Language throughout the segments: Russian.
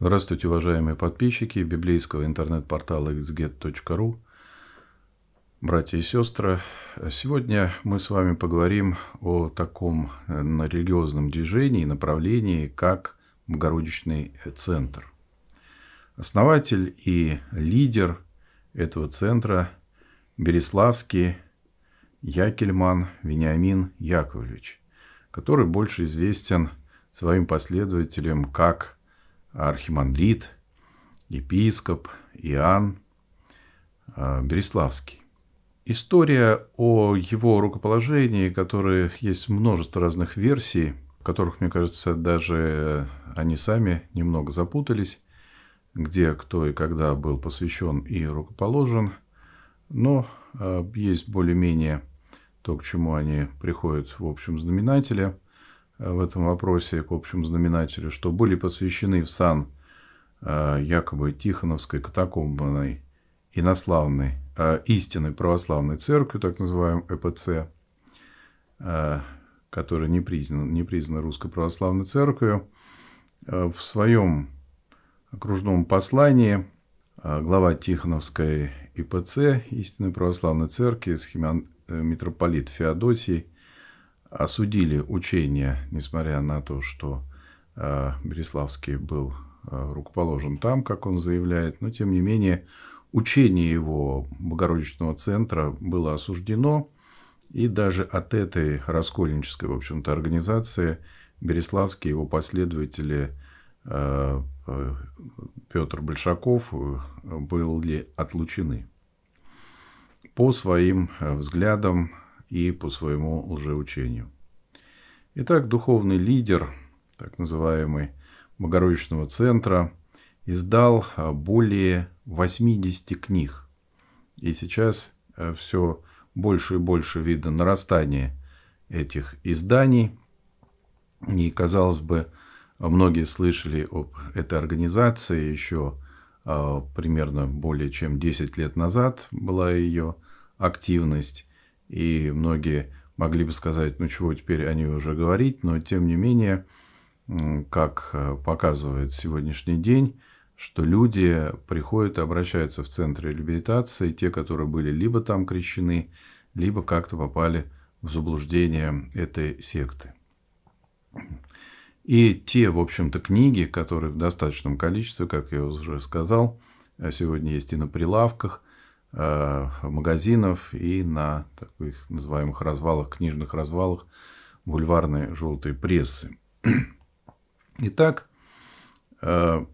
Здравствуйте, уважаемые подписчики библейского интернет-портала xget.ru. Братья и сестры, сегодня мы с вами поговорим о таком э, религиозном движении, направлении, как Богородичный центр. Основатель и лидер этого центра Береславский Якельман Вениамин Яковлевич, который больше известен своим последователям как – архимандрит, епископ Иоанн э, Береславский. История о его рукоположении, которые есть множество разных версий, в которых, мне кажется, даже они сами немного запутались, где, кто и когда был посвящен и рукоположен, но э, есть более-менее то, к чему они приходят в общем знаменателе – Э, в этом вопросе к общему знаменателю, что были посвящены в сан э, якобы Тихоновской катакомбной инославной, э, истинной православной церкви, так называемой ЭПЦ, которая не признана, не признана Русской Православной Церковью, в своем окружном послании глава Тихоновской ИПЦ, Истинной Православной Церкви, митрополит Феодосий, осудили учение, несмотря на то, что э, Береславский был э, рукоположен там, как он заявляет, но тем не менее учение его Богородичного центра было осуждено, и даже от этой раскольнической, в общем-то, организации Береславский и его последователи э, Петр Большаков были отлучены по своим взглядам и по своему лжеучению. Итак, духовный лидер, так называемый Богородичного центра, издал а, более 80 книг. И сейчас а, все больше и больше видно нарастание этих изданий. И, казалось бы, многие слышали об этой организации еще а, примерно более чем 10 лет назад была ее активность и многие могли бы сказать, ну чего теперь они уже говорить, но тем не менее, как э, показывает сегодняшний день, что люди приходят и обращаются в центры реабилитации, те, которые были либо там крещены, либо как-то попали в заблуждение этой секты. И те, в общем-то, книги, которые в достаточном количестве, как я уже сказал, э, сегодня есть и на прилавках, Э, магазинов и на таких называемых развалах, книжных развалах бульварной желтой прессы. Итак, э,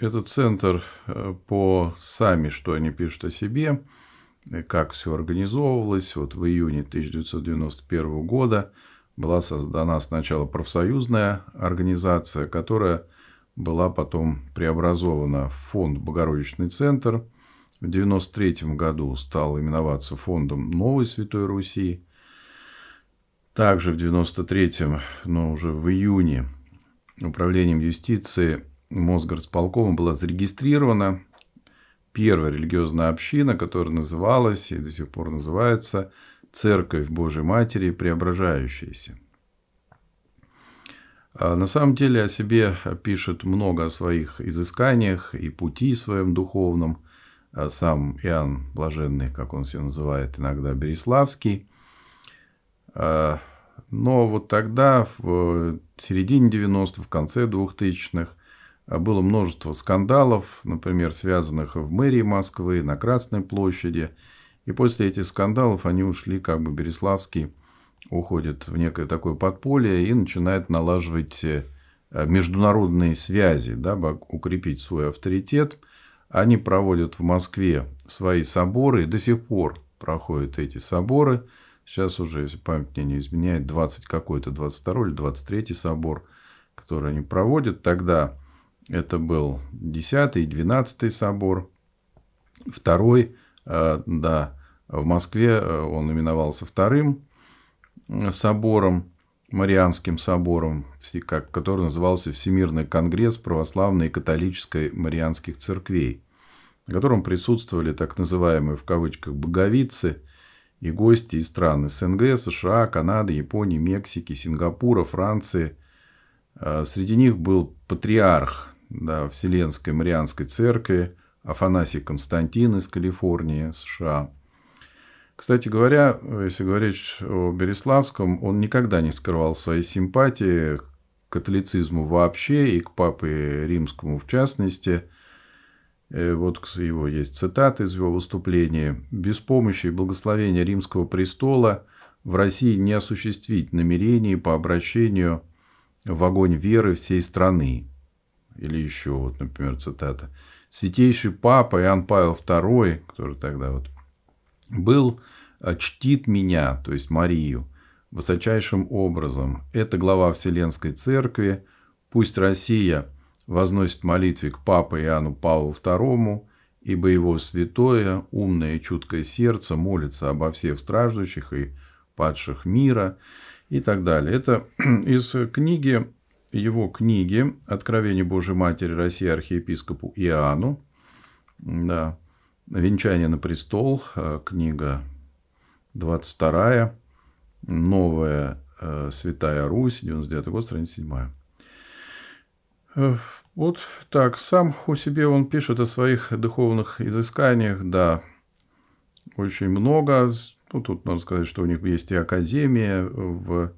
этот центр э, по сами, что они пишут о себе, как все организовывалось. Вот в июне 1991 года была создана сначала профсоюзная организация, которая была потом преобразована в фонд «Богородичный центр», в 1993 году стал именоваться фондом Новой Святой Руси. Также в 1993, но уже в июне, управлением юстиции Мосгорсполкома была зарегистрирована первая религиозная община, которая называлась и до сих пор называется Церковь Божьей Матери Преображающаяся. А на самом деле о себе пишет много о своих изысканиях и пути своем духовном – а сам Иоанн Блаженный, как он себя называет иногда, Береславский. А, но вот тогда, в середине 90-х, в конце 2000-х, а, было множество скандалов, например, связанных в мэрии Москвы, на Красной площади. И после этих скандалов они ушли, как бы Береславский уходит в некое такое подполье и начинает налаживать э, международные связи, дабы укрепить свой авторитет. Они проводят в Москве свои соборы, и до сих пор проходят эти соборы. Сейчас уже, если память мне не изменяет, 20 какой-то, 22 или 23 собор, который они проводят. Тогда это был 10 и 12 собор. Второй, э, да, в Москве э, он именовался вторым э, собором, Марианским собором который назывался Всемирный конгресс православной и католической марианских церквей, на котором присутствовали так называемые в кавычках «боговицы» и гости из стран СНГ, США, Канады, Японии, Мексики, Сингапура, Франции. А, среди них был патриарх да, Вселенской Марианской церкви Афанасий Константин из Калифорнии, США – кстати говоря, если говорить о Береславском, он никогда не скрывал своей симпатии к католицизму вообще и к папе римскому в частности. Э, вот его есть цитаты из его выступления. «Без помощи и благословения римского престола в России не осуществить намерений по обращению в огонь веры всей страны». Или еще, вот, например, цитата. «Святейший папа Иоанн Павел II, который тогда вот был э, «Чтит меня», то есть Марию, высочайшим образом. Это глава Вселенской Церкви. Пусть Россия возносит молитве к Папе Иоанну Павлу II, ибо его святое, умное и чуткое сердце молится обо всех страждущих и падших мира и так далее. Это из книги, его книги «Откровение Божьей Матери России архиепископу Иоанну». Да. «Венчание на престол», э, книга 22, «Новая э, Святая Русь», 99 год, страница 7. Э, вот так, сам о себе он пишет о своих духовных изысканиях, да, очень много. Ну, тут надо сказать, что у них есть и академия в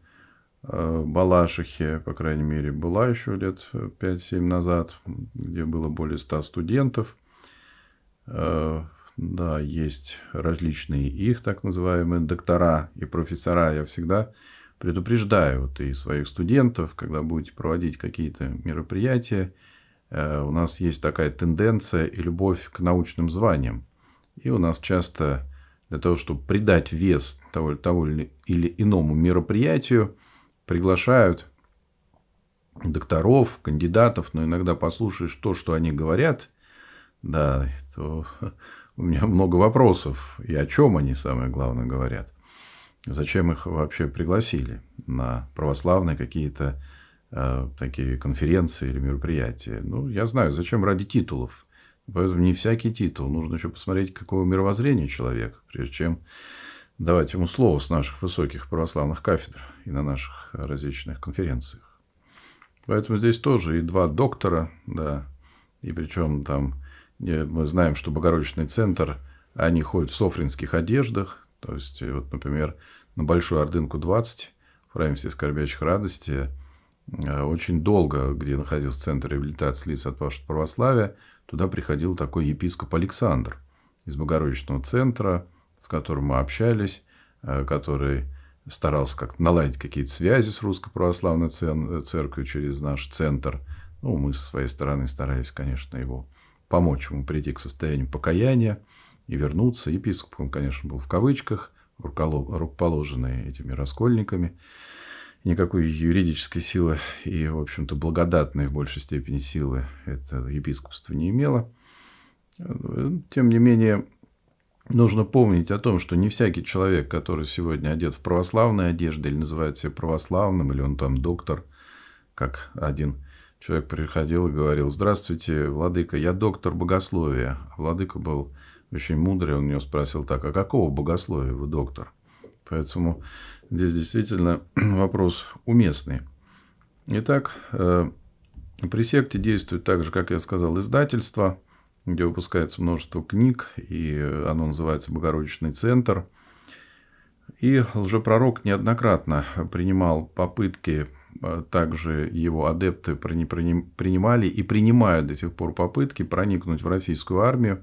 Балашихе, по крайней мере, была еще лет 5-7 назад, где было более 100 студентов – Э, да, есть различные их так называемые доктора и профессора. Я всегда предупреждаю вот и своих студентов, когда будете проводить какие-то мероприятия, э, у нас есть такая тенденция и любовь к научным званиям. И у нас часто для того, чтобы придать вес того, того или иному мероприятию, приглашают докторов, кандидатов, но иногда послушаешь то, что они говорят, да, то у меня много вопросов. И о чем они, самое главное, говорят? Зачем их вообще пригласили на православные какие-то э, такие конференции или мероприятия? Ну, я знаю, зачем ради титулов. Поэтому не всякий титул. Нужно еще посмотреть, какого мировоззрения человек, прежде чем давать ему слово с наших высоких православных кафедр и на наших различных конференциях. Поэтому здесь тоже и два доктора, да, и причем там Э, мы знаем, что Богородичный центр, они ходят в софринских одеждах. То есть, э, вот, например, на Большую Ордынку 20, в храме всех скорбящих радости, э, очень долго, где находился центр реабилитации лиц от православия, туда приходил такой епископ Александр из Богородичного центра, с которым мы общались, который старался как наладить какие-то связи с Русской Православной Церковью через наш центр. Ну, мы со своей стороны старались, конечно, его помочь ему прийти к состоянию покаяния и вернуться. Епископ, он, конечно, был в кавычках, рукоположенный этими раскольниками. Никакой юридической силы и, в общем-то, благодатной в большей степени силы это епископство не имело. Тем не менее, нужно помнить о том, что не всякий человек, который сегодня одет в православной одежде или называет себя православным, или он там доктор, как один Человек приходил и говорил, здравствуйте, владыка, я доктор богословия. владыка был очень мудрый, он у него спросил так, а какого богословия вы доктор? Поэтому здесь действительно вопрос уместный. Итак, э, при секте действует так же, как я сказал, издательство, где выпускается множество книг, и оно называется «Богородичный центр». И лжепророк неоднократно принимал попытки Э, также его адепты принимали и принимают до сих пор попытки проникнуть в российскую армию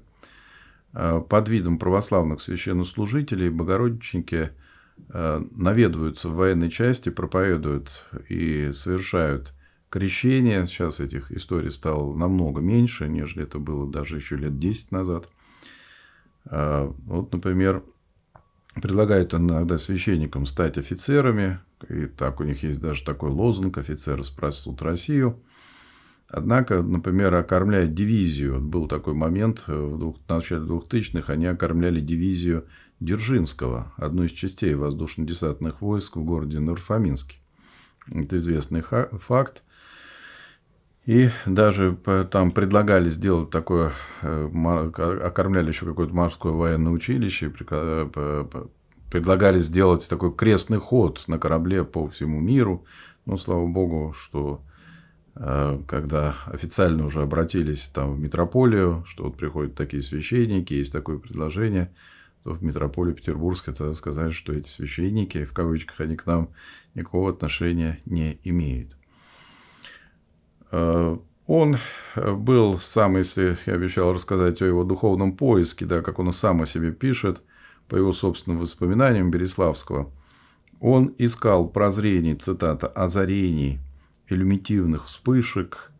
э, под видом православных священнослужителей, богородичники э, наведываются в военной части, проповедуют и совершают крещение. Сейчас этих историй стало намного меньше, нежели это было даже еще лет 10 назад. Вот, например, предлагают иногда священникам стать офицерами, и так у них есть даже такой лозунг «Офицеры спасут Россию». Однако, например, окормляя дивизию, был такой момент э, в двух, в начале 2000-х, они окормляли дивизию Дзержинского, одну из частей воздушно-десантных войск в городе Нурфаминске. Это известный факт. И даже там предлагали сделать такое, э, окормляли еще какое-то морское военное училище, э, предлагали сделать такой крестный ход на корабле по всему миру. Но слава богу, что э, когда официально уже обратились там в метрополию, что вот приходят такие священники, есть такое предложение, то в метрополии Петербургской это сказали, что эти священники, в кавычках, они к нам никакого отношения не имеют. Э, он э, был сам, если я обещал рассказать о его духовном поиске, да, как он сам о себе пишет – по его собственным воспоминаниям Береславского, он искал прозрений, цитата, озарений, иллюмитивных вспышек,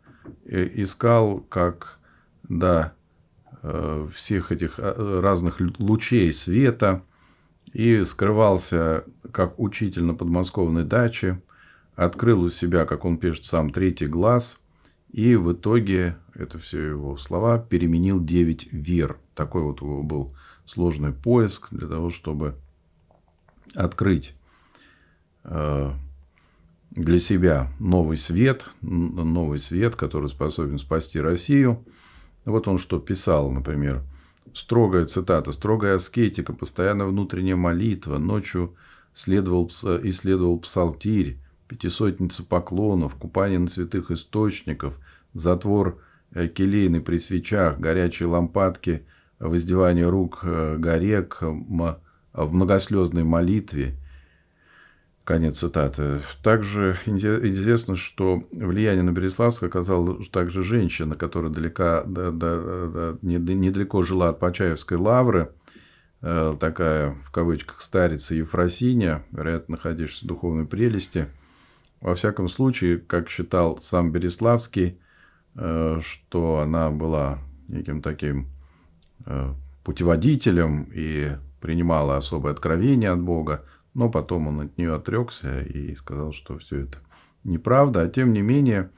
э, искал, как да, э, всех этих э, разных лучей света и скрывался как учитель на подмосковной даче, открыл у себя, как он пишет сам, третий глаз и в итоге, это все его слова, переменил девять вер. Такой вот был сложный поиск для того, чтобы открыть э, для себя новый свет, новый свет, который способен спасти Россию. Вот он что писал, например, строгая цитата, строгая аскетика, постоянно внутренняя молитва, ночью следовал, исследовал псалтирь, пятисотница поклонов, купание на святых источников, затвор э, келейный при свечах, горячие лампадки – воздевание рук э, горе, к, в многослезной молитве. Конец цитаты. Также интересно, что влияние на Береславск оказала также женщина, которая далека, да, да, да, недалеко жила от Почаевской лавры, э, такая, в кавычках, старица Ефросиня, вероятно, находившаяся в духовной прелести. Во всяком случае, как считал сам Береславский, э, что она была неким таким Э, путеводителем и принимала особое откровение от Бога, но потом он от нее отрекся и сказал, что все это неправда. А тем не менее,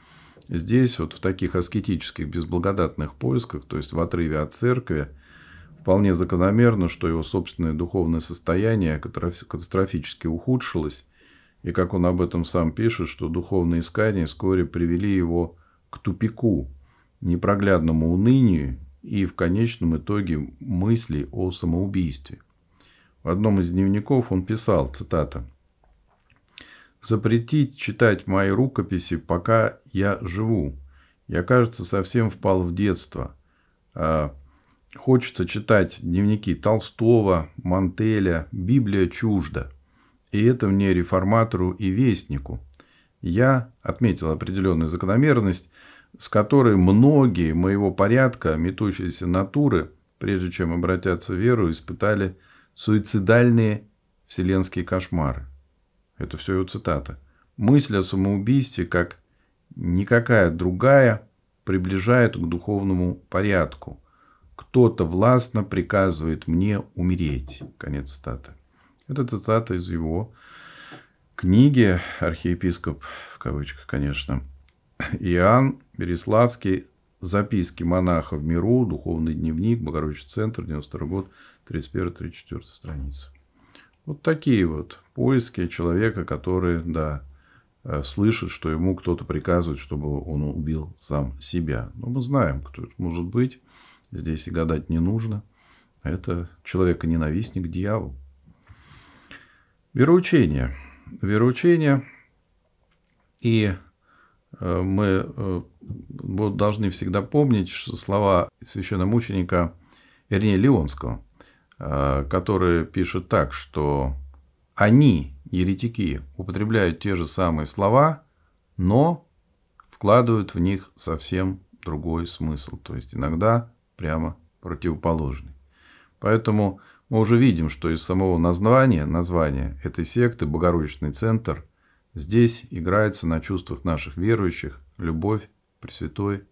здесь вот в таких аскетических безблагодатных поисках, то есть в отрыве от церкви, вполне закономерно, что его собственное духовное состояние катастрофически ухудшилось, и как он об этом сам пишет, что духовные искания вскоре привели его к тупику, непроглядному унынию и в конечном итоге мысли о самоубийстве. В одном из дневников он писал, цитата, «Запретить читать мои рукописи, пока я живу. Я, кажется, совсем впал в детство. А, хочется читать дневники Толстого, Мантеля, Библия чужда. И это мне реформатору и вестнику. Я, отметил определенную закономерность, с которой многие моего порядка, метущиеся натуры, прежде чем обратятся в веру, испытали суицидальные вселенские кошмары. Это все его цитата. Мысль о самоубийстве, как никакая другая, приближает к духовному порядку. Кто-то властно приказывает мне умереть. Конец цитаты. Это цитата из его книги «Архиепископ», в кавычках, конечно, Иоанн Береславский, записки монаха в миру, духовный дневник, Богородичий центр, 92 год, 31-34 страница. Вот такие вот поиски человека, который, да, э, слышит, что ему кто-то приказывает, чтобы он убил сам себя. Но ну, мы знаем, кто это может быть. Здесь и гадать не нужно. Это человека-ненавистник, дьявол. Вероучение. Вероучение и Э, мы э, должны всегда помнить что слова священномученика Ирине Леонского, э, который пишет так, что они, еретики, употребляют те же самые слова, но вкладывают в них совсем другой смысл, то есть иногда прямо противоположный. Поэтому мы уже видим, что из самого названия, названия этой секты, Богородичный центр, Здесь играется на чувствах наших верующих любовь Пресвятой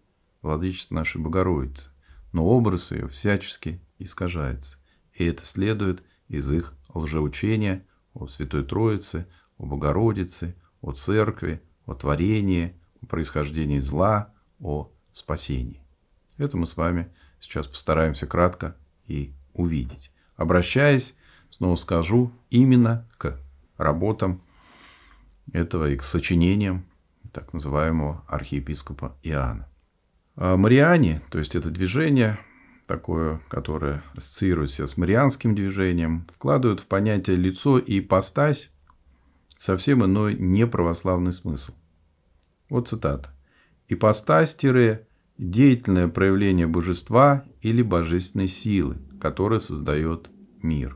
Владычества нашей Богородицы, но образ ее всячески искажается, и это следует из их лжеучения о Святой Троице, о Богородице, о Церкви, о творении, о происхождении зла, о спасении. Это мы с вами сейчас постараемся кратко и увидеть. Обращаясь, снова скажу, именно к работам этого и к сочинениям так называемого архиепископа Иоанна. А Мариане, то есть это движение, такое, которое ассоциирует себя с марианским движением, вкладывают в понятие лицо и постась совсем иной неправославный смысл. Вот цитата. «Ипостась – деятельное проявление божества или божественной силы, которая создает мир».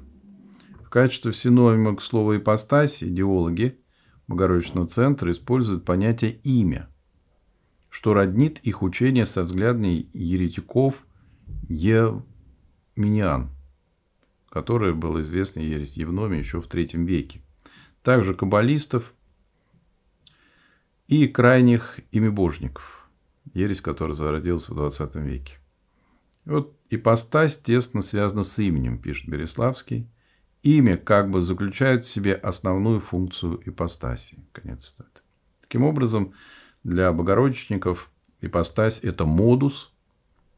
В качестве синонима к слову «ипостась» идеологи Богородичного центра используют понятие «имя», что роднит их учение со взглядами еретиков Евминиан, которое было известно ересь Евномия еще в III веке. Также каббалистов и крайних имибожников, ересь, которая зародилась в XX веке. Вот ипостась тесно связана с именем, пишет Береславский, имя как бы заключает в себе основную функцию ипостаси. Конец цитаты. Таким образом, для богородичников ипостась – это модус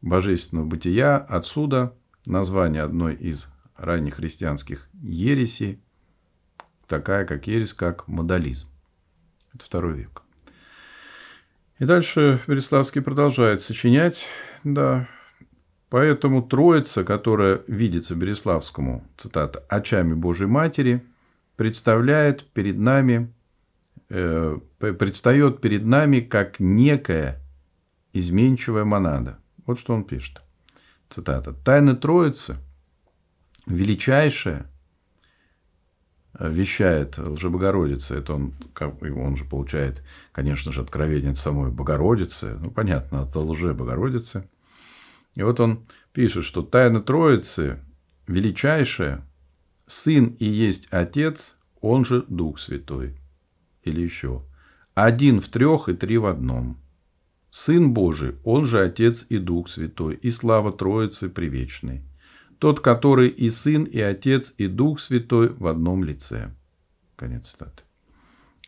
божественного бытия. Отсюда название одной из ранних христианских ересей, такая как ересь, как модализм. Это второй век. И дальше Вереславский продолжает сочинять, да, Поэтому Троица, которая видится Береславскому, цитата, «очами Божьей Матери», представляет перед нами, э, предстает перед нами как некая изменчивая монада. Вот что он пишет. Цитата. «Тайна Троицы, величайшая, э, вещает Лжебогородица, это он, он же получает, конечно же, откровение от самой Богородицы, ну, понятно, от Лжебогородицы, и вот он пишет, что тайна Троицы величайшая, Сын и есть Отец, он же Дух Святой. Или еще. Один в трех и три в одном. Сын Божий, он же Отец и Дух Святой, и слава Троицы привечной. Тот, который и Сын, и Отец, и Дух Святой в одном лице. Конец статы.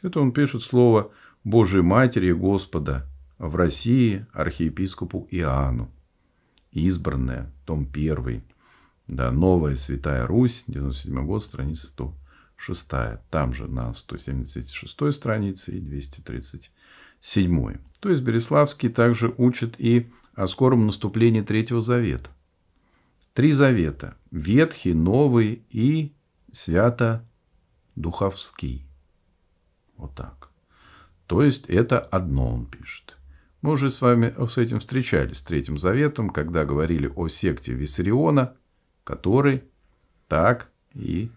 Это он пишет слово Божьей Матери Господа в России архиепископу Иоанну избранная, том 1, да, Новая Святая Русь, 97 год, страница 106. Там же на 176 странице и 237. То есть Береславский также учит и о скором наступлении Третьего Завета. Три завета – Ветхий, Новый и Свято-Духовский. Вот так. То есть, это одно он пишет. Мы уже с вами э, с этим встречались, с Третьим Заветом, когда говорили о секте Виссариона, который так и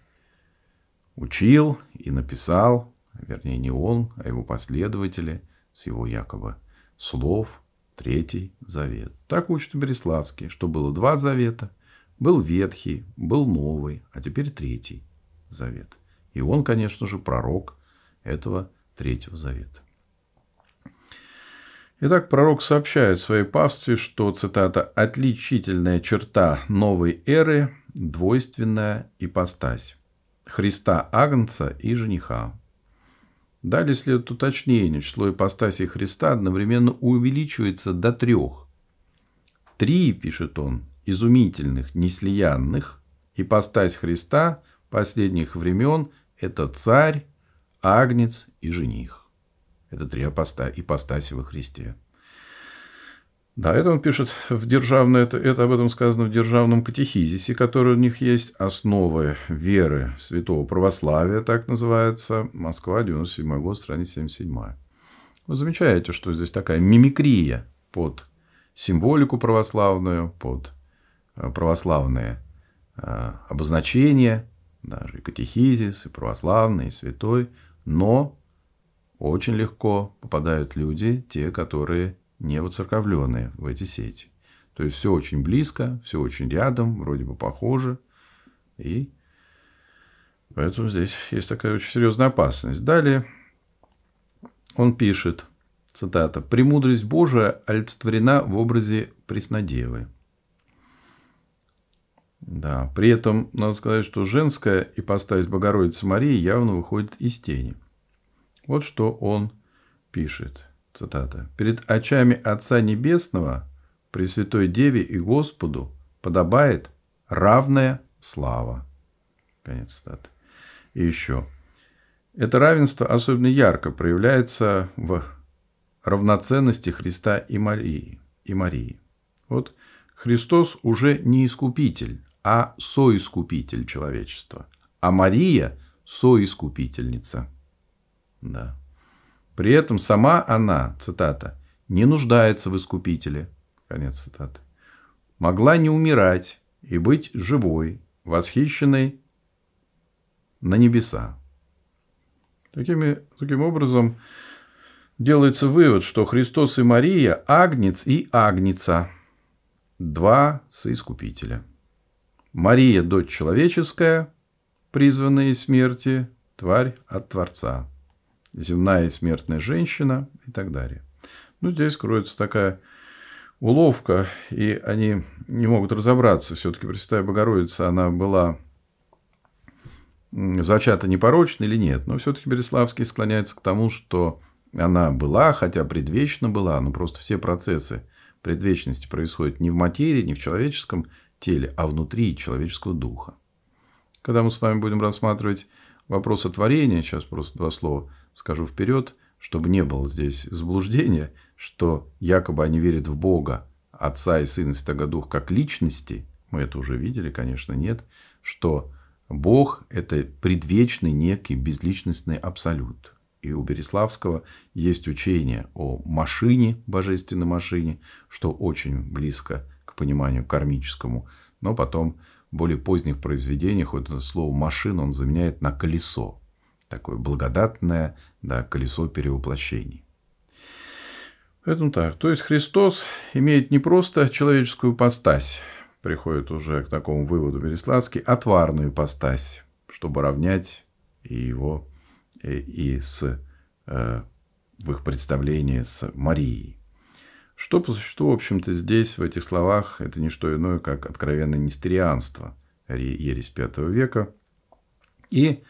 учил и написал, вернее, не он, а его последователи, с его якобы слов, Третий Завет. Так учит Береславский, что было два завета. Был Ветхий, был Новый, а теперь Третий Завет. И он, конечно же, пророк этого Третьего Завета. Итак, пророк сообщает в своей павстве, что, цитата, «отличительная черта новой эры – двойственная ипостась Христа Агнца и жениха». Далее следует уточнение, число ипостасей Христа одновременно увеличивается до трех. Три, пишет он, изумительных, неслиянных, ипостась Христа последних времен – это царь, агнец и жених. Это три апоста... ипостаси во Христе. Да, это он пишет в державном. это, это об этом сказано в державном катехизисе, который у них есть, основы веры святого православия, так называется, Москва, 97 год, страница 77. Вы замечаете, что здесь такая мимикрия под символику православную, под э, православные э, обозначения, даже и катехизис, и православный, и святой, но очень легко попадают люди, те, которые не воцерковленные в эти сети. То есть все очень близко, все очень рядом, вроде бы похоже. И поэтому здесь есть такая очень серьезная опасность. Далее он пишет, цитата, «Премудрость Божия олицетворена в образе Преснодевы». Да, при этом надо сказать, что женская ипостась Богородицы Марии явно выходит из тени – вот что он пишет. Цитата. «Перед очами Отца Небесного, Пресвятой Деве и Господу подобает равная слава». Конец цитаты. И еще. Это равенство особенно ярко проявляется в равноценности Христа и Марии. И Марии. Вот Христос уже не искупитель, а соискупитель человечества, а Мария – соискупительница. Да. При этом сама она, цитата, не нуждается в искупителе, конец цитаты, могла не умирать и быть живой, восхищенной на небеса. Такими, таким образом, делается вывод, что Христос и Мария – агнец и агница, два соискупителя. Мария – дочь человеческая, призванная из смерти, тварь от Творца земная и смертная женщина и так далее. Ну, здесь кроется такая уловка, и они не могут разобраться. Все-таки представь Богородица, она была зачата непорочно или нет. Но все-таки Береславский склоняется к тому, что она была, хотя предвечно была, но просто все процессы предвечности происходят не в материи, не в человеческом теле, а внутри человеческого духа. Когда мы с вами будем рассматривать вопрос о творении, сейчас просто два слова, скажу вперед, чтобы не было здесь заблуждения, что якобы они верят в Бога, Отца и Сына Святого Духа как личности, мы это уже видели, конечно, нет, что Бог – это предвечный некий безличностный абсолют. И у Береславского есть учение о машине, божественной машине, что очень близко к пониманию кармическому. Но потом в более поздних произведениях вот это слово «машина» он заменяет на «колесо». Такое благодатное да, колесо перевоплощений. Поэтому так. То есть Христос имеет не просто человеческую постась, приходит уже к такому выводу Береславский, а тварную постась, чтобы равнять и его, и, и с, э, в их представлении с Марией. Что по существу, в общем-то, здесь, в этих словах, это не что иное, как откровенное нестерианство, ересь V века. И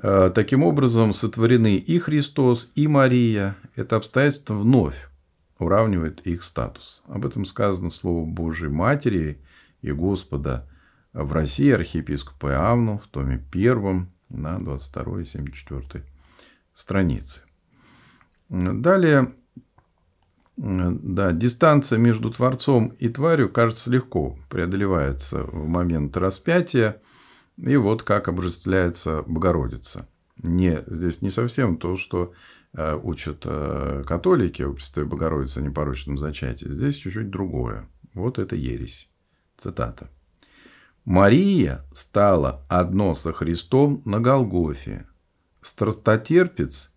Э, таким образом, сотворены и Христос, и Мария. Это обстоятельство вновь уравнивает их статус. Об этом сказано слово Божьей Матери и Господа в России архиепископа Иоанну в томе 1 на 22 и 74 странице. Далее, да, дистанция между Творцом и тварью, кажется, легко преодолевается в момент распятия – и вот как обожествляется Богородица. Не, здесь не совсем то, что э, учат э, католики о представе Богородицы о непорочном зачатии. Здесь чуть-чуть другое. Вот это ересь. Цитата. «Мария стала одно со Христом на Голгофе. Страстотерпец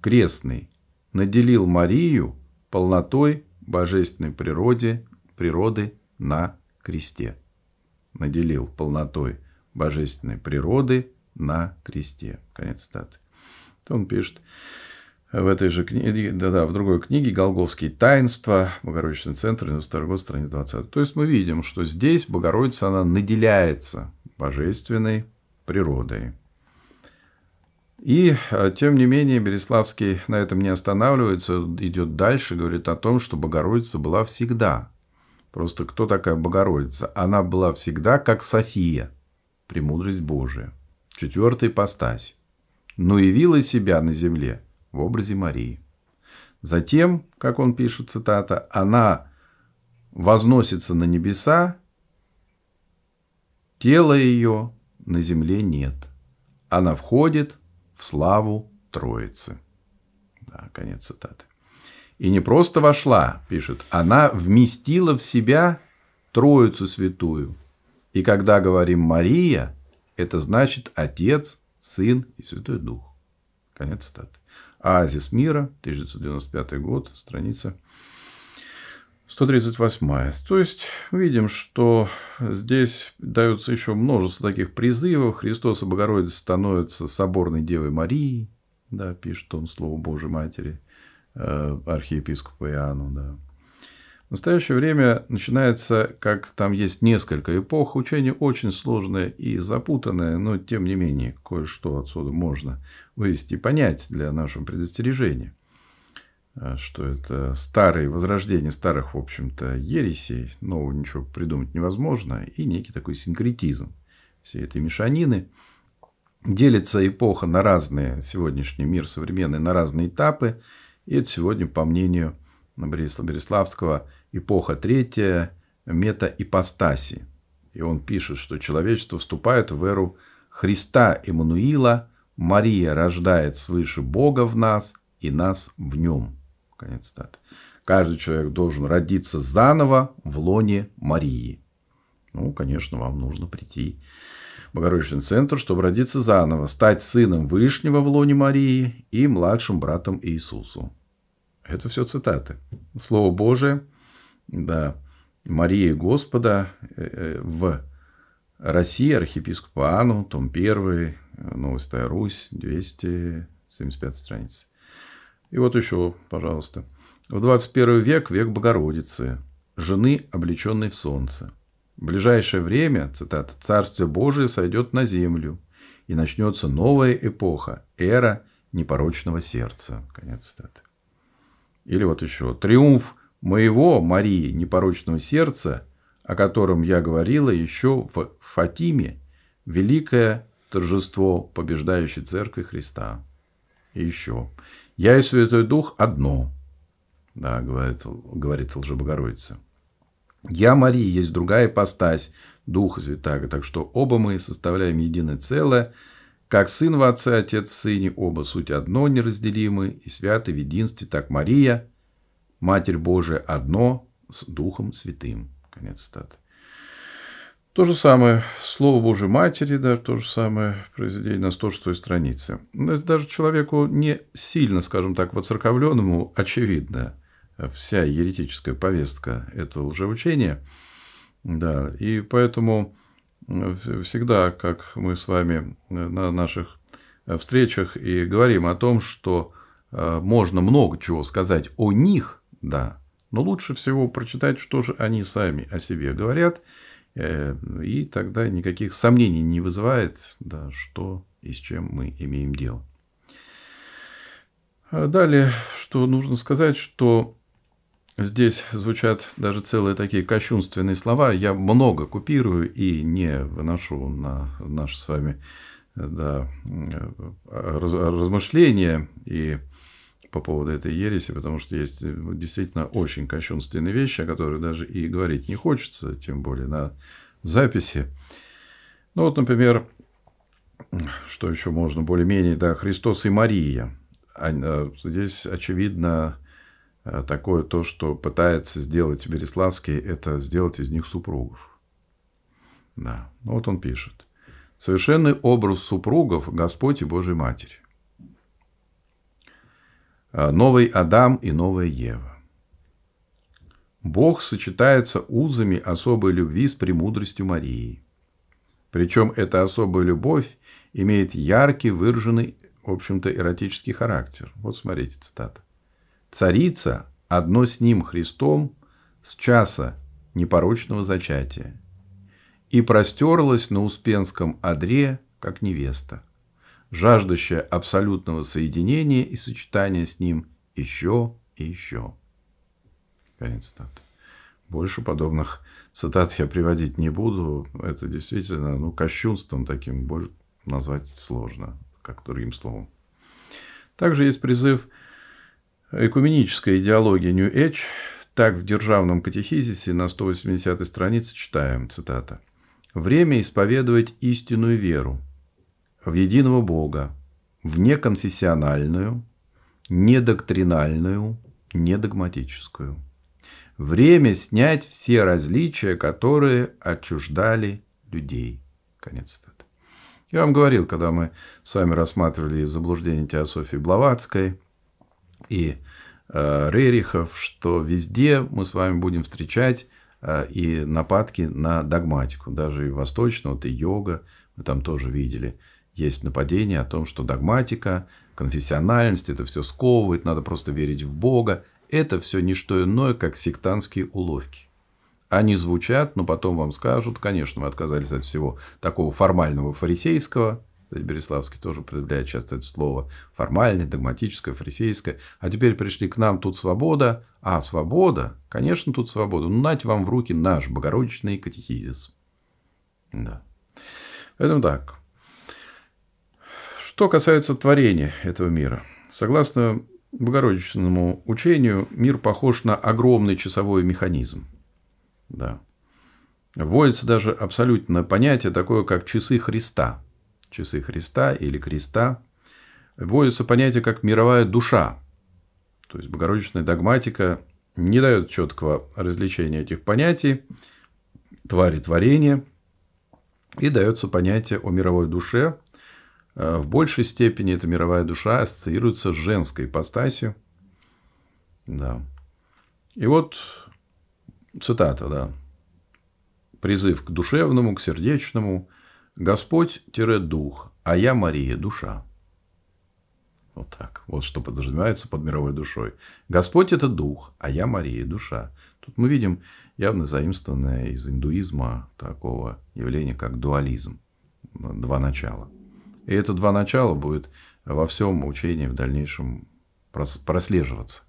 крестный наделил Марию полнотой божественной природе, природы на кресте. Наделил полнотой божественной природы на кресте. Конец цитаты. То он пишет в этой же книге, да-да, в другой книге «Голговские таинства», Богородичный центр, 92 год, страница 20. То есть, мы видим, что здесь Богородица, она наделяется божественной природой. И, э, тем не менее, Береславский на этом не останавливается, идет дальше, говорит о том, что Богородица была всегда. Просто кто такая Богородица? Она была всегда как София –– премудрость Божия. Четвертая ипостась. «Но явила себя на земле» в образе Марии. Затем, как он пишет, цитата, «она возносится на небеса, тела ее на земле нет. Она входит в славу Троицы». Да, конец цитаты. И не просто вошла, пишет, она вместила в себя Троицу Святую, и когда говорим «Мария», это значит Отец, Сын и Святой Дух. Конец цитаты. Оазис мира, 1995 год, страница 138. То есть, видим, что здесь дается еще множество таких призывов. Христос и Богородица становится соборной Девой Марии. да, пишет он Слово Божьей Матери э, архиепископу Иоанну. Да. В настоящее время начинается, как там есть несколько эпох, учение очень сложное и запутанное, но тем не менее кое-что отсюда можно вывести и понять для нашего предостережения. Э, что это старое возрождение старых, в общем-то, ересей, нового ничего придумать невозможно, и некий такой синкретизм всей этой мешанины. Делится эпоха на разные, сегодняшний мир современный, на разные этапы, и это сегодня, по мнению Бориславского, эпоха третья, метаипостаси. И он пишет, что человечество вступает в эру Христа Эммануила, Мария рождает свыше Бога в нас и нас в нем. Конец цитаты. Каждый человек должен родиться заново в лоне Марии. Ну, конечно, вам нужно прийти в Богородичный центр, чтобы родиться заново, стать сыном Вышнего в лоне Марии и младшим братом Иисусу. Это все цитаты. Слово Божие – да, Марии Господа э, э, в России архиепископу Ану том 1, Новостая Русь, 275 страниц. И вот еще, пожалуйста. В 21 век – век Богородицы, жены, облеченной в солнце. В ближайшее время, цитата, «Царствие Божие сойдет на землю, и начнется новая эпоха, эра непорочного сердца». Конец цитаты. Или вот еще «Триумф моего Марии непорочного сердца, о котором я говорила еще в Фатиме, великое торжество побеждающей Церкви Христа. И еще. Я и Святой Дух одно, да, говорит, говорит Лжебогородица. Я, Мария, есть другая ипостась Духа Святаго, так что оба мы составляем единое целое, как сын в отце, отец в сыне, оба суть одно, неразделимы, и святы в единстве, так Мария – Матерь Божия одно с Духом Святым. Конец цитаты. То же самое, Слово Божьей Матери, да, то же самое произведение на 106 странице. Ну, даже человеку не сильно, скажем так, воцерковленному очевидно вся еретическая повестка этого лжеучения. Да, и поэтому э, всегда, как мы с вами э, на наших э, встречах и говорим о том, что можно много чего сказать о них – да. Но лучше всего прочитать, что же они сами о себе говорят, э, и тогда никаких сомнений не вызывает, да, что и с чем мы имеем дело. А далее, что нужно сказать, что здесь звучат даже целые такие кощунственные слова. Я много купирую и не выношу на наши с вами да, э, размышления и размышления по поводу этой ереси, потому что есть э, действительно очень кощунственные вещи, о которых даже и говорить не хочется, тем более на записи. Ну вот, например, что еще можно более-менее, да, Христос и Мария. Э, здесь очевидно э, такое то, что пытается сделать Береславский, это сделать из них супругов. Да, ну вот он пишет. Совершенный образ супругов Господь и Божьей Матери. Э, новый Адам и новая Ева. Бог сочетается узами особой любви с премудростью Марии. Причем эта особая любовь имеет яркий, выраженный, в общем-то, эротический характер. Вот смотрите цитата. «Царица одно с ним Христом с часа непорочного зачатия и простерлась на Успенском одре, как невеста жаждущая абсолютного соединения и сочетания с ним еще и еще. Конец цитаты. Больше подобных цитат я приводить не буду. Это действительно ну, кощунством таким больше назвать сложно, как другим словом. Также есть призыв экуменической идеологии New Age. Так в державном катехизисе на 180 странице читаем, цитата. «Время исповедовать истинную веру, в единого Бога, в неконфессиональную, недоктринальную, недогматическую. Время снять все различия, которые отчуждали людей. Конец цитаты. Я вам говорил, когда мы с вами рассматривали заблуждение теософии Блаватской и э, Рерихов, что везде мы с вами будем встречать э, и нападки на догматику, даже и восточную, вот и йога, мы там тоже видели – есть нападение о том, что догматика, конфессиональность, это все сковывает, надо просто верить в Бога. Это все не что иное, как сектантские уловки. Они звучат, но потом вам скажут, конечно, вы отказались от всего такого формального фарисейского, кстати, Береславский тоже проявляет часто это слово, формальное, догматическое, фарисейское, а теперь пришли к нам, тут свобода, а свобода, конечно, тут свобода, ну, нать вам в руки наш богородичный катехизис. Да. Поэтому так, что касается творения этого мира. Согласно Богородичному учению, мир похож на огромный часовой механизм. Да. Вводится даже абсолютно понятие такое, как часы Христа. Часы Христа или креста. Вводится понятие, как мировая душа. То есть, богородичная догматика не дает четкого развлечения этих понятий, твари творения, и дается понятие о мировой душе, Э, в большей степени эта мировая душа ассоциируется с женской ипостасью. Да. И вот цитата, да. Призыв к душевному, к сердечному. Господь-дух, а я Мария, душа. Вот так. Вот что подразумевается под мировой душой. Господь – это дух, а я Мария – душа. Тут мы видим явно заимствованное из индуизма такого явления, как дуализм. Два начала. И это два начала будет во всем учении в дальнейшем прослеживаться.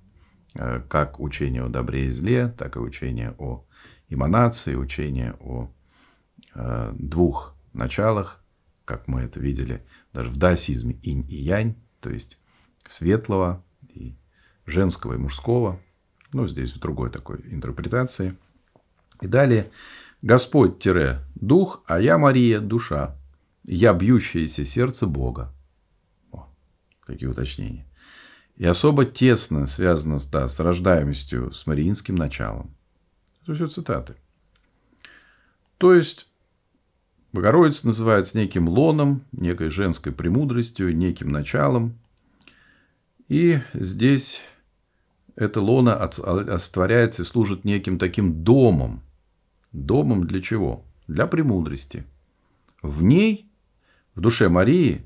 Э, как учение о добре и зле, так и учение о эманации, учение о э, двух началах, как мы это видели даже в даосизме инь и янь, то есть светлого и женского и мужского, ну, здесь в другой такой интерпретации. И далее Господь-дух, а я Мария – душа. Я бьющееся сердце Бога. О, какие уточнения. И особо тесно связано да, с рождаемостью, с мариинским началом. Это все цитаты. То есть, Богородица называется неким лоном, некой женской премудростью, неким началом. И здесь это лона растворяется и служит неким таким домом. Домом для чего? Для премудрости. В ней в душе Марии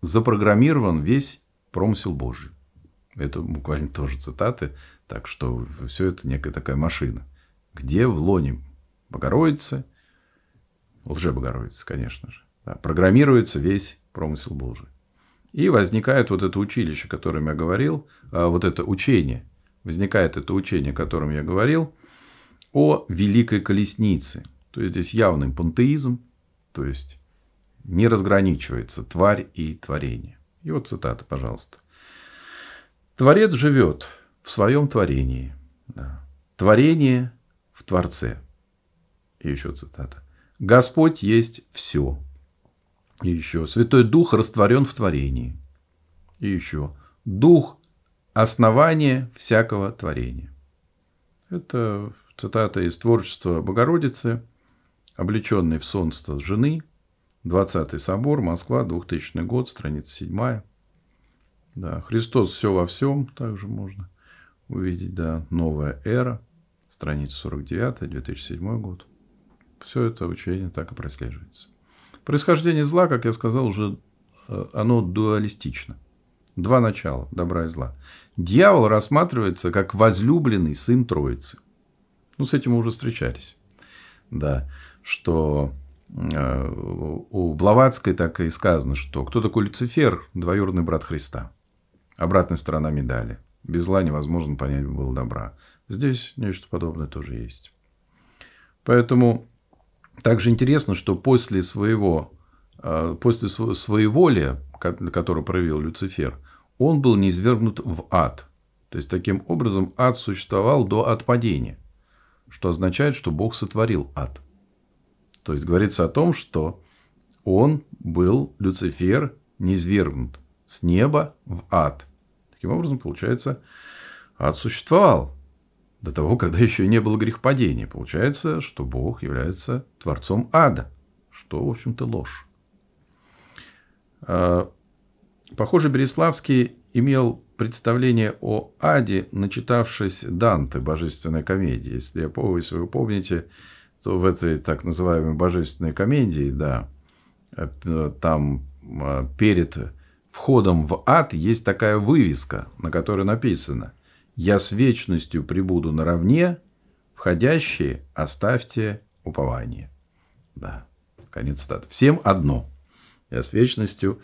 запрограммирован весь промысел Божий. Это буквально тоже цитаты, так что все это некая такая машина. Где в лоне Богородицы, лже-Богородицы, конечно же, да, программируется весь промысел Божий. И возникает вот это училище, о котором я говорил, а, вот это учение, возникает это учение, о котором я говорил, о Великой Колеснице. То есть, здесь явный пантеизм, то есть, не разграничивается тварь и творение. и вот цитата, пожалуйста. Творец живет в своем творении. Да. Творение в Творце. И еще цитата. Господь есть все. И еще. Святой Дух растворен в творении. И еще. Дух – основание всякого творения. Это цитата из творчества Богородицы, облеченной в солнце жены – 20 собор, Москва, 2000 год, страница 7. Да, Христос все во всем, также можно увидеть, да, новая эра, страница 49, 2007 год. Все это учение так и прослеживается. Происхождение зла, как я сказал, уже э, оно дуалистично. Два начала – добра и зла. Дьявол рассматривается как возлюбленный сын Троицы. Ну, с этим мы уже встречались. Да, что Э, у Блаватской так и сказано, что кто такой Люцифер, двоюродный брат Христа. Обратная сторона медали. Без зла невозможно понять было добра. Здесь нечто подобное тоже есть. Поэтому также интересно, что после своего, э, после своеволия, которое проявил Люцифер, он был низвергнут в ад. То есть, таким образом, ад существовал до отпадения, что означает, что Бог сотворил ад – то есть говорится о том, что он был, Люцифер, низвергнут с неба в ад. Таким образом, получается, ад существовал до того, когда еще не было грехопадения. Получается, что Бог является творцом ада, что, в общем-то, ложь. А, похоже, Береславский имел представление о аде, начитавшись Данте «Божественной комедии». Если вы помните, то в этой так называемой божественной комедии, да, э, там э, перед входом в ад есть такая вывеска, на которой написано «Я с вечностью прибуду наравне, входящие оставьте упование». Да, конец стат. Всем одно. Я с вечностью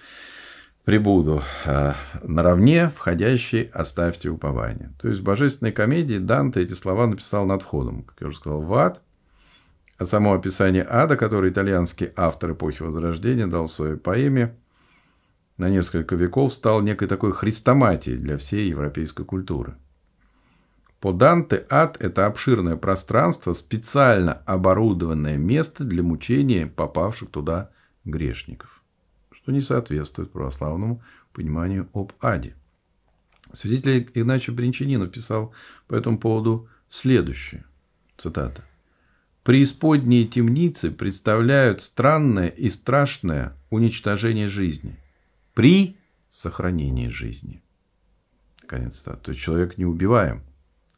прибуду э, наравне, входящие оставьте упование. То есть в божественной комедии Данте эти слова написал над входом, как я уже сказал, в ад – а само описание ада, которое итальянский автор эпохи Возрождения дал в своей поэме, на несколько веков стал некой такой хрестоматией для всей европейской культуры. По Данте ад – это обширное пространство, специально оборудованное место для мучения попавших туда грешников, что не соответствует православному пониманию об аде. Свидетель Игнатий Бринчанинов писал по этому поводу следующее, цитата. Преисподние темницы представляют странное и страшное уничтожение жизни при сохранении жизни. Конец цитаты. То есть человек не убиваем.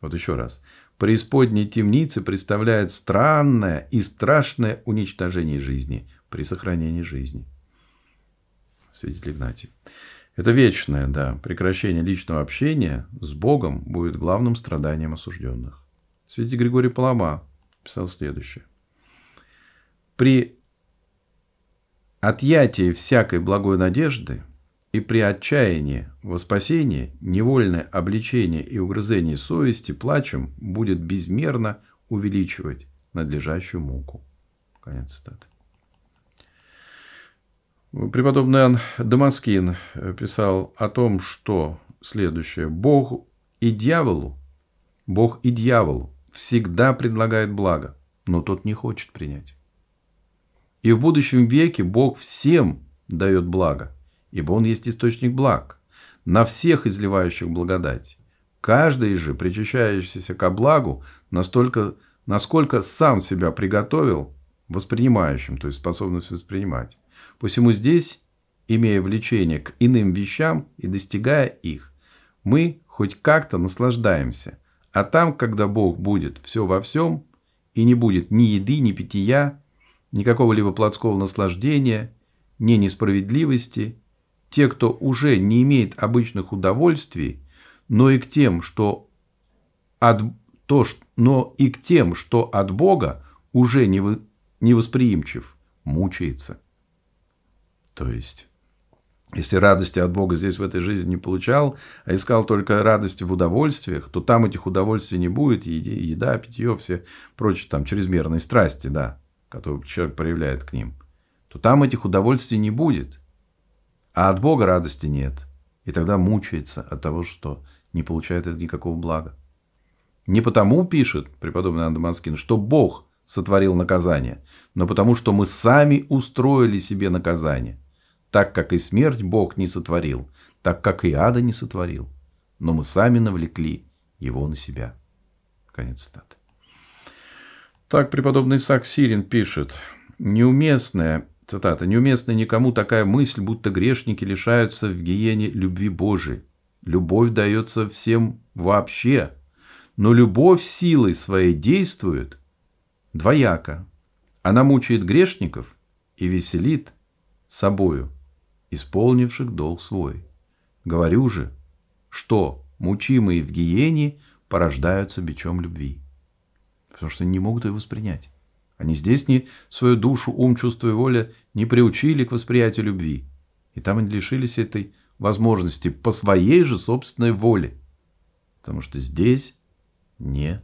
Вот еще раз. Преисподние темницы представляют странное и страшное уничтожение жизни при сохранении жизни. Святитель Игнатий. Это вечное, да, прекращение личного общения с Богом будет главным страданием осужденных. Святитель Григорий Палама писал следующее. При отъятии всякой благой надежды и при отчаянии во спасении невольное обличение и угрызение совести плачем будет безмерно увеличивать надлежащую муку. Конец цитаты. Преподобный Иоанн Дамаскин э, писал о том, что следующее. Бог и дьяволу, Бог и дьяволу всегда предлагает благо, но тот не хочет принять. И в будущем веке Бог всем дает благо, ибо Он есть источник благ, на всех изливающих благодать. Каждый же, причащающийся ко благу, настолько, насколько сам себя приготовил воспринимающим, то есть способность воспринимать. Посему здесь, имея влечение к иным вещам и достигая их, мы хоть как-то наслаждаемся, а там, когда Бог будет все во всем, и не будет ни еды, ни питья, ни какого-либо плотского наслаждения, ни несправедливости, те, кто уже не имеет обычных удовольствий, но и к тем, что от, то, но и к тем, что от Бога уже не, вы, не восприимчив, мучается. То есть, если радости от Бога здесь в этой жизни не получал, а искал только радости в удовольствиях, то там этих удовольствий не будет, еда, питье, все прочие там чрезмерные страсти, да, которые человек проявляет к ним, то там этих удовольствий не будет, а от Бога радости нет. И тогда мучается от того, что не получает от никакого блага. Не потому, пишет преподобный Андамаскин, что Бог сотворил наказание, но потому, что мы сами устроили себе наказание – так как и смерть Бог не сотворил, так как и ада не сотворил, но мы сами навлекли его на себя». Конец цитаты. Так преподобный Исаак Сирин пишет, «Неуместная цитата, неуместная никому такая мысль, будто грешники лишаются в гиене любви Божией. Любовь дается всем вообще, но любовь силой своей действует двояко. Она мучает грешников и веселит собою исполнивших долг свой. Говорю же, что мучимые в гиене порождаются бичом любви, потому что не могут ее воспринять. Они здесь не свою душу, ум, чувство и воля не приучили к восприятию любви. И там они лишились этой возможности по своей же собственной воле. Потому что здесь не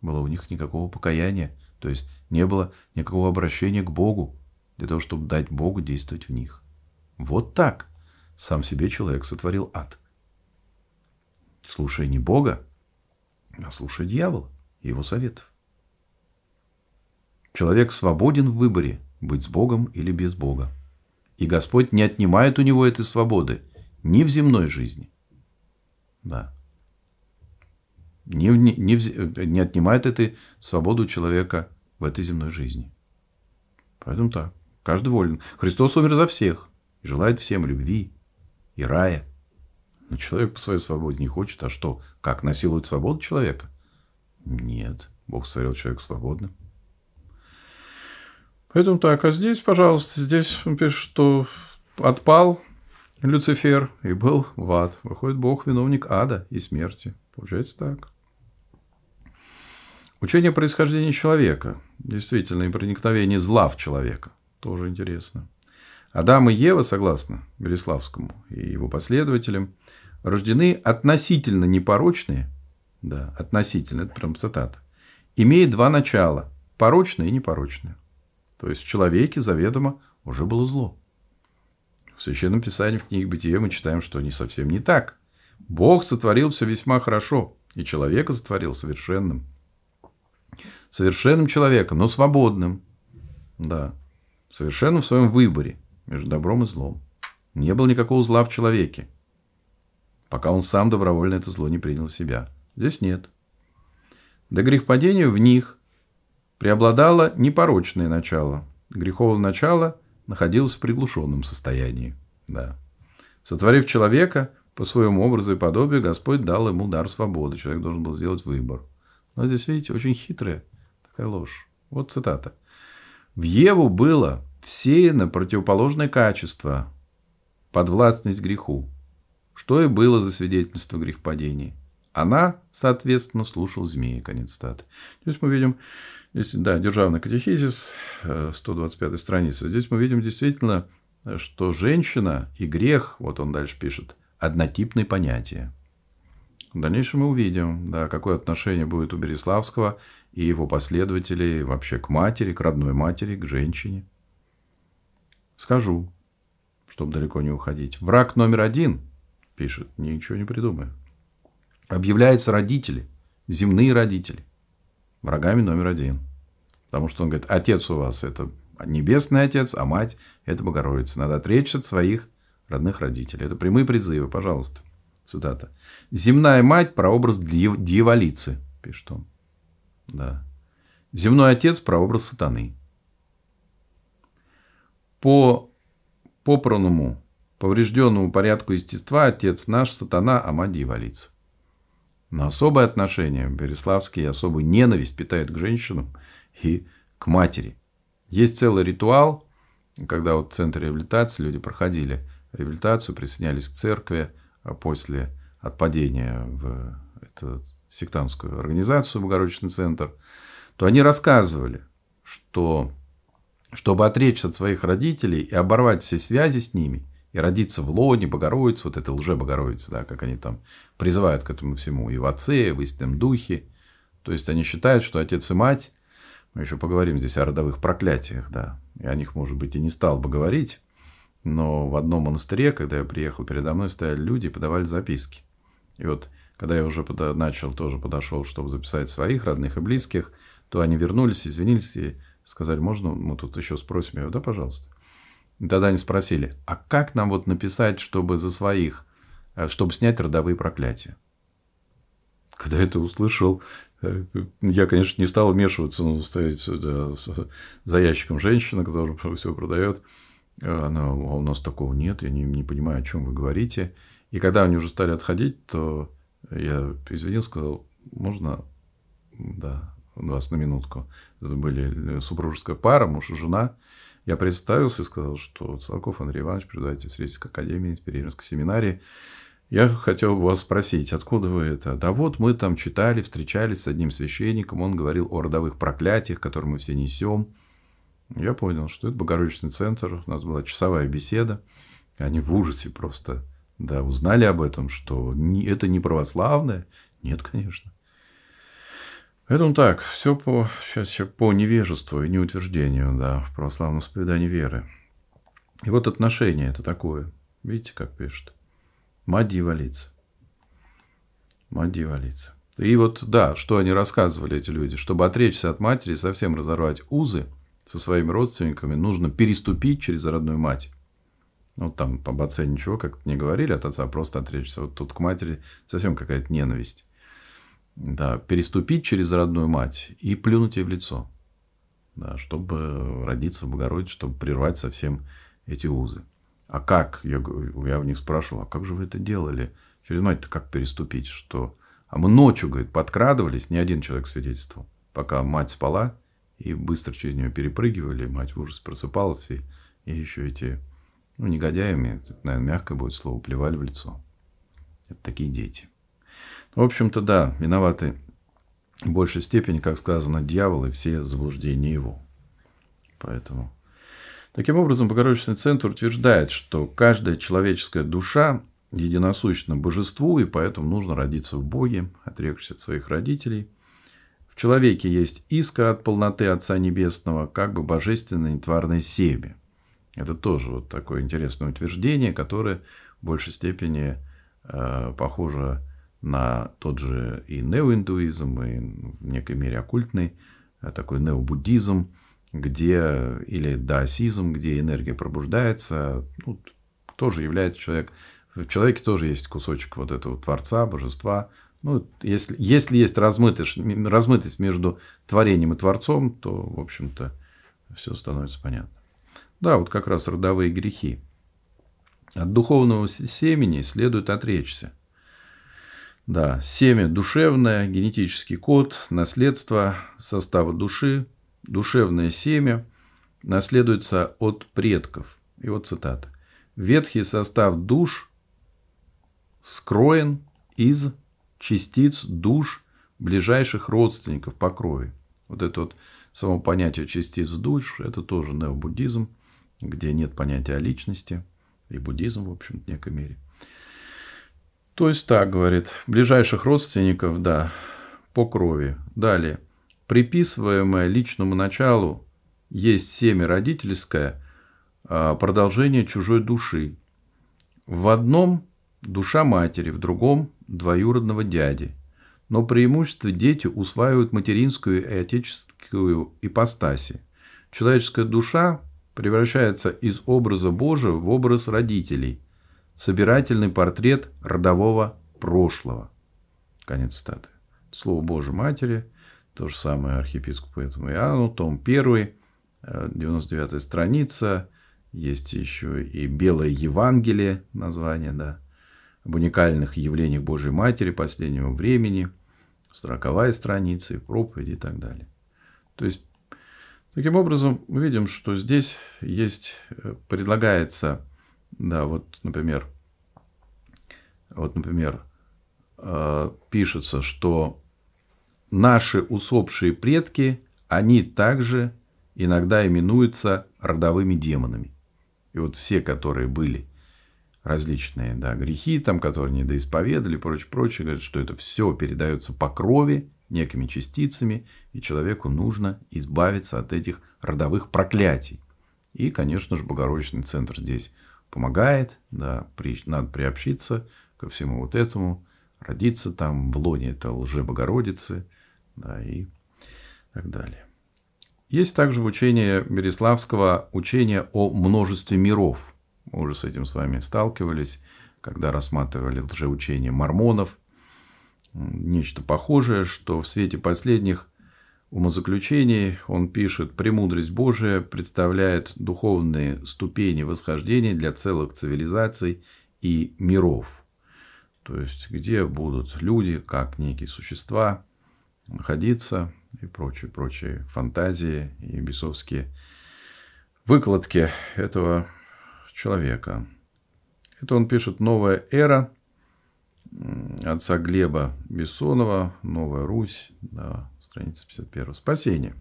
было у них никакого покаяния, то есть не было никакого обращения к Богу для того, чтобы дать Богу действовать в них. Вот так сам себе человек сотворил ад. Слушай не Бога, а слушай дьявола и его советов. Человек свободен в выборе, быть с Богом или без Бога. И Господь не отнимает у него этой свободы ни в земной жизни. Да. Не, не, не, не отнимает этой свободу человека в этой земной жизни. Поэтому так. Каждый волен. Христос умер за всех желает всем любви и рая. Но человек по своей свободе не хочет. А что, как, насилует свободу человека? Нет, Бог сотворил человека свободным. Поэтому так, а здесь, пожалуйста, здесь он пишет, что отпал Люцифер и был в ад. Выходит, Бог виновник ада и смерти. Получается так. Учение происхождения человека. Действительно, и проникновение зла в человека. Тоже интересно. Адам и Ева, согласно Береславскому и его последователям, рождены относительно непорочные, да, относительно, это прям цитата, имея два начала – порочное и непорочное. То есть, в человеке заведомо уже было зло. В Священном Писании, в книге Бытие мы читаем, что не совсем не так. Бог сотворил все весьма хорошо, и человека сотворил совершенным. Совершенным человеком, но свободным. Да. Совершенным в своем выборе – между добром и злом. Не было никакого зла в человеке, пока он сам добровольно это зло не принял в себя. Здесь нет. До грехопадения в них преобладало непорочное начало. Греховное начало находилось в приглушенном состоянии. Да. Сотворив человека по своему образу и подобию, Господь дал ему дар свободы. Человек должен был сделать выбор. Но здесь, видите, очень хитрая такая ложь. Вот цитата. В Еву было все на противоположное качество, подвластность греху, что и было за свидетельство грехопадения. Она, соответственно, слушал змея. Конец статы. То есть мы видим, здесь, да, державный катехизис, 125 э, страница. Здесь мы видим действительно, что женщина и грех, вот он дальше пишет, однотипные понятия. В дальнейшем мы увидим, да, какое отношение будет у Береславского и его последователей вообще к матери, к родной матери, к женщине. Скажу, чтобы далеко не уходить. Враг номер один, пишет, ничего не придумаю. Объявляются родители, земные родители, врагами номер один. Потому что он говорит, отец у вас это небесный отец, а мать это Богородица. Надо отречься от своих родных родителей. Это прямые призывы, пожалуйста. Цитата. Земная мать – про образ дьяволицы, пишет он. Да. Земной отец – про образ сатаны. По попранному, поврежденному порядку естества отец наш, сатана, Амадий валится. Но особое отношение Береславский особую ненависть питает к женщинам и к матери. Есть целый ритуал, когда вот в центре реабилитации люди проходили реабилитацию, присоединялись к церкви, а после отпадения в эту сектантскую организацию, Богородичный центр, то они рассказывали, что чтобы отречься от своих родителей и оборвать все связи с ними, и родиться в лоне Богородицы, вот это лже Богородицы да, как они там призывают к этому всему, и в отце, и в истинном духе. То есть, они считают, что отец и мать, мы еще поговорим здесь о родовых проклятиях, да, и о них, может быть, и не стал бы говорить, но в одном монастыре, когда я приехал, передо мной стояли люди и подавали записки. И вот, когда я уже начал, тоже подошел, чтобы записать своих родных и близких, то они вернулись, извинились и Сказали, можно мы тут еще спросим? Я говорю, да, пожалуйста. И тогда они спросили, а как нам вот написать, чтобы за своих, э, чтобы снять родовые проклятия? Когда это услышал, э, я, конечно, не стал вмешиваться, но ну, стоять да, за ящиком женщина, которая все продает. Э, она, а у нас такого нет, я не, не понимаю, о чем вы говорите. И когда они уже стали отходить, то я извинил, сказал, можно, да, вас на минутку, это были э, супружеская пара, муж и жена, я представился и сказал, что Цалков Андрей Иванович, предайте Средской Академии, Переимской семинарии. Я хотел бы вас спросить, откуда вы это? Да вот мы там читали, встречались с одним священником, он говорил о родовых проклятиях, которые мы все несем. Я понял, что это Богородичный центр, у нас была часовая беседа, они в ужасе просто да, узнали об этом, что это не православное. Нет, конечно. Это он так, все по, сейчас, по невежеству и неутверждению, да, в православном исповедании веры. И вот отношение это такое. Видите, как пишет? Мади валится. Мади валится. И вот, да, что они рассказывали, эти люди. Чтобы отречься от матери и совсем разорвать узы со своими родственниками, нужно переступить через родную мать. Ну, вот там об отце ничего как не говорили от отца, а просто отречься. Вот тут к матери совсем какая-то ненависть да, переступить через родную мать и плюнуть ей в лицо, да, чтобы родиться в Богородице, чтобы прервать совсем эти узы. А как? Я, я у них спрашивал, а как же вы это делали? Через мать-то как переступить? Что? А мы ночью, говорит, подкрадывались, ни один человек свидетельствовал, пока мать спала, и быстро через нее перепрыгивали, мать в ужас просыпалась, и, и еще эти, ну, негодяями, наверное, мягкое будет слово, плевали в лицо. Это такие дети. В общем-то, да, виноваты в большей степени, как сказано, дьявол и все заблуждения его. Поэтому... Таким образом, Богородичный центр утверждает, что каждая человеческая душа единосущна божеству, и поэтому нужно родиться в Боге, отрекшись от своих родителей. В человеке есть искра от полноты Отца Небесного, как бы божественное тварной семя. Это тоже вот такое интересное утверждение, которое в большей степени э, похоже на тот же и неоиндуизм, и в некой мере оккультный, э, такой необуддизм, где, или даосизм, где энергия пробуждается, ну, тоже является человек. В человеке тоже есть кусочек вот этого Творца, Божества. Ну, если, если есть размытость, размытость между творением и Творцом, то, в общем-то, все становится понятно. Да, вот как раз родовые грехи. От духовного семени следует отречься, да, семя душевное, генетический код, наследство состава души, душевное семя наследуется от предков. И вот цитата. Ветхий состав душ скроен из частиц душ ближайших родственников по крови. Вот это вот само понятие частиц душ, это тоже необуддизм, где нет понятия о личности, и буддизм, в общем-то, в некой мере – то есть так, говорит, ближайших родственников, да, по крови. Далее. Приписываемое личному началу есть семя родительское, а, продолжение чужой души. В одном душа матери, в другом двоюродного дяди. Но преимущество дети усваивают материнскую и отеческую ипостаси. Человеческая душа превращается из образа Божия в образ родителей – собирательный портрет родового прошлого. Конец статы. Слово Божьей Матери, то же самое архиепископу этому Иоанну, том 1, 99 э, страница, есть еще и Белое Евангелие, название, да, об уникальных явлениях Божьей Матери последнего времени, 40 страница, и проповеди и так далее. То есть, таким образом, мы видим, что здесь есть, э, предлагается да, вот, например, вот, например, э, пишется, что наши усопшие предки, они также иногда именуются родовыми демонами. И вот все, которые были различные да, грехи, там, которые недоисповедали, прочее, прочее, говорят, что это все передается по крови некими частицами, и человеку нужно избавиться от этих родовых проклятий. И, конечно же, Богородичный центр здесь помогает, да, при, надо приобщиться ко всему вот этому, родиться там в лоне этой лже-богородицы, да, и так далее. Есть также в учении Береславского учение о множестве миров. Мы уже с этим с вами сталкивались, когда рассматривали лжеучение мормонов. Нечто похожее, что в свете последних – умозаключений он пишет «Премудрость Божия представляет духовные ступени восхождения для целых цивилизаций и миров». То есть, где будут люди, как некие существа, находиться и прочие-прочие фантазии и бесовские выкладки этого человека. Это он пишет «Новая эра» отца Глеба Бессонова, «Новая Русь», да, страница 51. Спасение.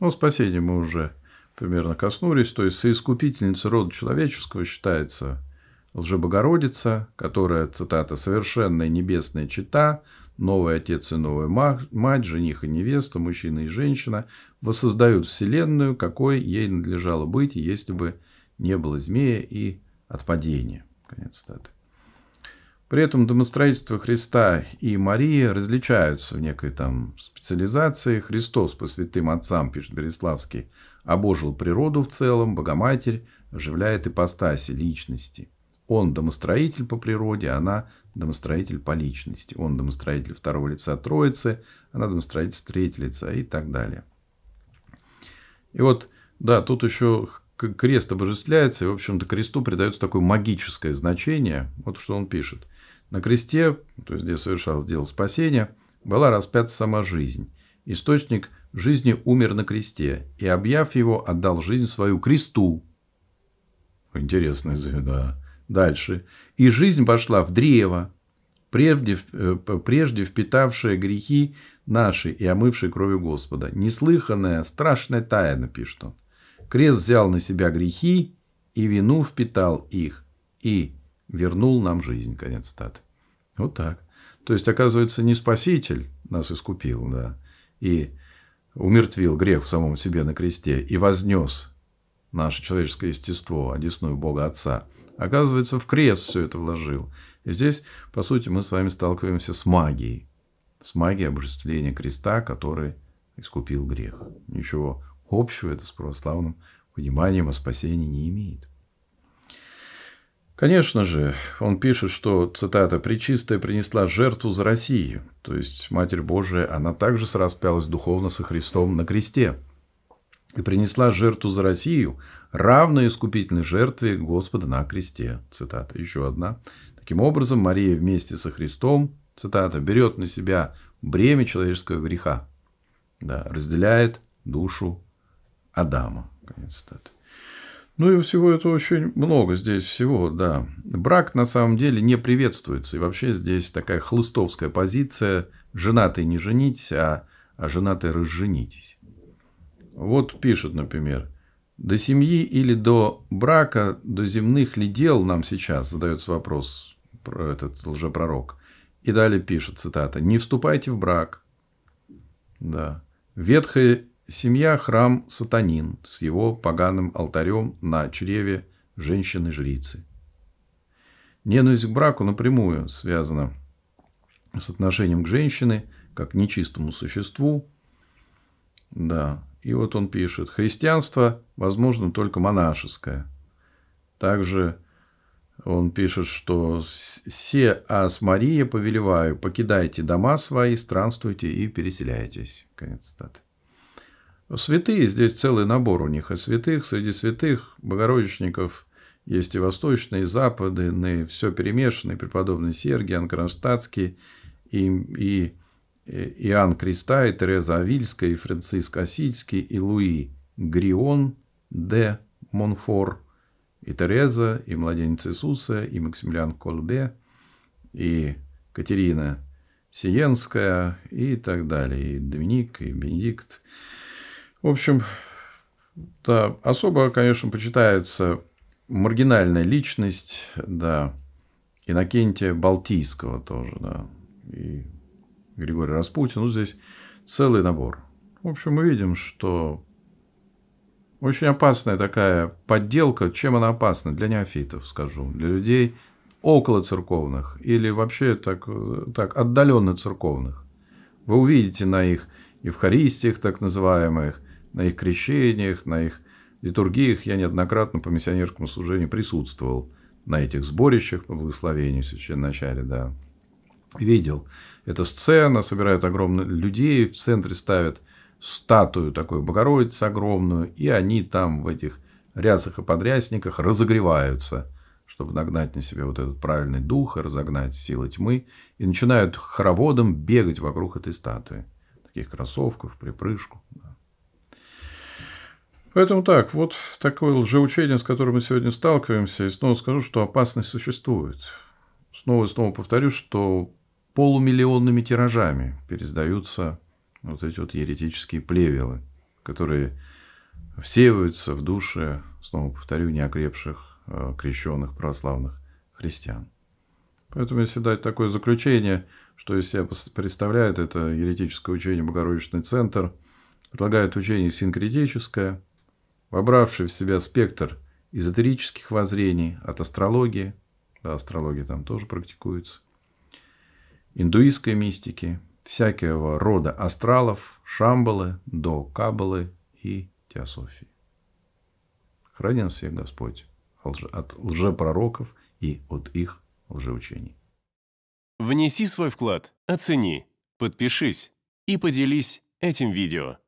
Ну, спасение мы уже примерно коснулись. То есть, соискупительница рода человеческого считается лжебогородица, которая, цитата, «совершенная небесная чита, новый отец и новая мать, жених и невеста, мужчина и женщина, воссоздают вселенную, какой ей надлежало быть, если бы не было змея и отпадения». Конец цитаты. При этом домостроительство Христа и Марии различаются в некой там специализации. Христос по святым отцам, пишет Береславский, обожил природу в целом, Богоматерь оживляет ипостаси, личности. Он домостроитель по природе, она домостроитель по личности. Он домостроитель второго лица Троицы, она домостроитель третьего лица и так далее. И вот, да, тут еще крест обожествляется, и, в общем-то, кресту придается такое магическое значение. Вот что он пишет. На кресте, то есть где совершалось дело спасения, была распята сама жизнь. Источник жизни умер на кресте и, объяв его, отдал жизнь свою кресту. Интересное звено. Дальше. И жизнь пошла в древо, прежде, э, прежде впитавшее грехи наши и омывшее кровью Господа. Неслыханная, страшная тайна, пишет он. Крест взял на себя грехи и вину впитал их. И вернул нам жизнь, конец цитаты. Вот так. То есть, оказывается, не Спаситель нас искупил, да, и умертвил грех в самом себе на кресте и вознес наше человеческое естество, одесную Бога Отца. Оказывается, в крест все это вложил. И здесь, по сути, мы с вами сталкиваемся с магией. С магией обожествления креста, который искупил грех. Ничего общего это с православным пониманием о спасении не имеет. Конечно же, он пишет, что, цитата, «Пречистая принесла жертву за Россию». То есть, Матерь Божия, она также сраспялась духовно со Христом на кресте. «И принесла жертву за Россию, равную искупительной жертве Господа на кресте». Цитата еще одна. Таким образом, Мария вместе со Христом, цитата, «берет на себя бремя человеческого греха». Да, разделяет душу Адама. Конец цитаты. Ну и всего этого очень много здесь всего, да. Брак на самом деле не приветствуется. И вообще здесь такая хлыстовская позиция «женатый не женитесь, а, а женатый разженитесь». Вот пишут, например, «До семьи или до брака, до земных ли дел нам сейчас?» задается вопрос этот лжепророк. И далее пишет, цитата, «Не вступайте в брак». Да. Ветхое Семья храм Сатанин с его поганым алтарем на чреве женщины-жрицы. Ненависть к браку напрямую связана с отношением к женщине, как к нечистому существу. Да, и вот он пишет, христианство, возможно, только монашеское. Также он пишет, что «Се ас Мария повелеваю, покидайте дома свои, странствуйте и переселяйтесь». Конец цитаты. Святые, здесь целый набор у них и святых, среди святых, богородичников есть и восточные, и западные, все перемешанные, преподобный Сергий, Иоанн и, и э, Иоанн Креста, и Тереза Авильская, и Франциск Осильский, и Луи Грион де Монфор, и Тереза, и Младенец Иисуса, и Максимилиан Колбе и Катерина Сиенская, и так далее, и Доминик, и Бенедикт. В общем, да, особо, конечно, почитается маргинальная личность, да, Иннокентия Балтийского тоже, да, и Григорий Распутин. Ну, здесь целый набор. В общем, мы видим, что очень опасная такая подделка. Чем она опасна? Для неофитов, скажу. Для людей около церковных или вообще так, так отдаленно церковных. Вы увидите на их евхаристиях, так называемых, на их крещениях, на их литургиях. Я неоднократно по миссионерскому служению присутствовал на этих сборищах по благословению в начале, да. Видел. Эта сцена, собирают огромные людей, в центре ставят статую такой Богородицы огромную, и они там в этих рясах и подрясниках разогреваются, чтобы нагнать на себе вот этот правильный дух и разогнать силы тьмы, и начинают хороводом бегать вокруг этой статуи. Таких кроссовков, припрыжку. Да. Поэтому так, вот такое лжеучение, с которым мы сегодня сталкиваемся, и снова скажу, что опасность существует. Снова и снова повторю, что полумиллионными тиражами пересдаются вот эти вот еретические плевелы, которые всеиваются в души, снова повторю, неокрепших, э, крещенных, православных христиан. Поэтому если дать такое заключение, что из себя представляет это еретическое учение Богородичный центр, предлагает учение синкретическое – вобравший в себя спектр эзотерических воззрений от астрологии, да, астрология там тоже практикуется, индуистской мистики, всякого рода астралов, шамбалы, до кабалы и теософии. Храни нас всех Господь от лжепророков и от их лжеучений. Внеси свой вклад, оцени, подпишись и поделись этим видео.